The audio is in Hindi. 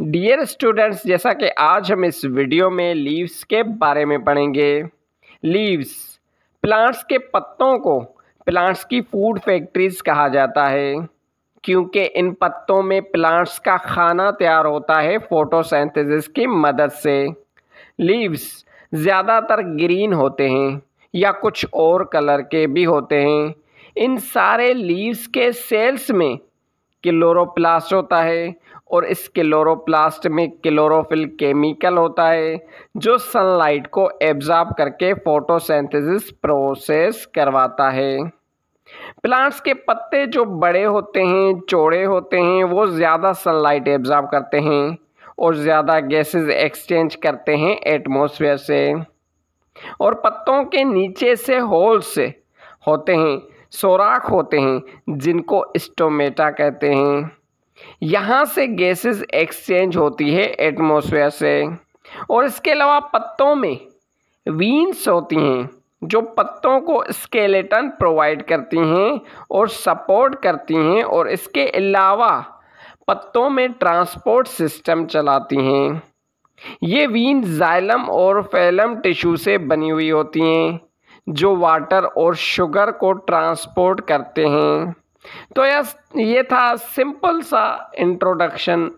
डियर स्टूडेंट्स जैसा कि आज हम इस वीडियो में लीव्स के बारे में पढ़ेंगे लीव्स प्लांट्स के पत्तों को प्लांट्स की फूड फैक्ट्रीज कहा जाता है क्योंकि इन पत्तों में प्लांट्स का खाना तैयार होता है फोटोसेंथेसिस की मदद से लीव्स ज़्यादातर ग्रीन होते हैं या कुछ और कलर के भी होते हैं इन सारे लीव्स के सेल्स में क्लोरोप्लास्ट होता है और इस क्लोरोप्लास्ट में क्लोरोफिल केमिकल होता है जो सनलाइट को एब्जॉर्ब करके फोटोसेंथेसिस प्रोसेस करवाता है प्लांट्स के पत्ते जो बड़े होते हैं चौड़े होते हैं वो ज़्यादा सनलाइट एब्जॉर्ब करते हैं और ज़्यादा गैसेस एक्सचेंज करते हैं एटमॉस्फेयर से और पत्तों के नीचे से होल्स होते हैं सोराख होते हैं जिनको स्टोमेटा कहते हैं यहाँ से गैसेस एक्सचेंज होती है एटमोसफेयर से और इसके अलावा पत्तों में वीन्स होती हैं जो पत्तों को स्केलेटन प्रोवाइड करती हैं और सपोर्ट करती हैं और इसके अलावा पत्तों में ट्रांसपोर्ट सिस्टम चलाती हैं ये वीन जाइलम और फैलम टिश्यू से बनी हुई होती हैं जो वाटर और शुगर को ट्रांसपोर्ट करते हैं तो यस ये था सिंपल सा इंट्रोडक्शन